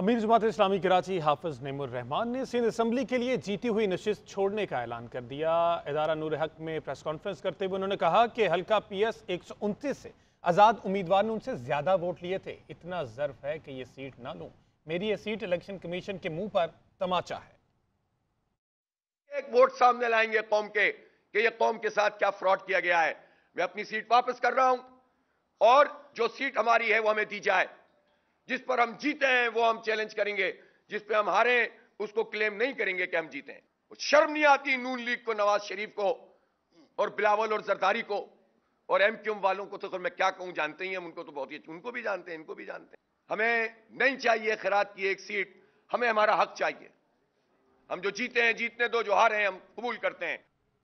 अमीर जमात इस्लामी कराची हाफिज नमर रहमान ने सिंध असम्बली के लिए जीती हुई नशिस्त छोड़ने का ऐलान कर दिया इदारा नूर हक में प्रेस कॉन्फ्रेंस करते हुए उन्होंने कहा कि हल्का पी एस एक सौ उनतीस से आज़ाद उम्मीदवार ने उनसे ज़्यादा वोट लिए थे इतना जर्फ है कि ये सीट ना लूँ मेरी ये सीट इलेक्शन कमीशन के मुंह पर तमाचा है एक वोट सामने लाएंगे कौम के कि ये कौम के साथ क्या फ्रॉड किया गया है मैं अपनी सीट वापस कर रहा हूँ और जो सीट हमारी है वो हमें दी जाए जिस पर हम जीते हैं वो हम चैलेंज करेंगे जिस पर हम हारे उसको क्लेम नहीं करेंगे कि हम जीते हैं शर्म नहीं आती नून लीग को नवाज शरीफ को और बिलावल और जरदारी को और एम क्यूम वालों को तो फिर मैं क्या कहूं जानते ही हम उनको तो बहुत ही उनको भी जानते हैं इनको भी जानते हैं हमें नहीं चाहिए खैरात की एक सीट हमें हमारा हक चाहिए हम जो जीते हैं जीतने दो जो हारे हैं हम कबूल करते हैं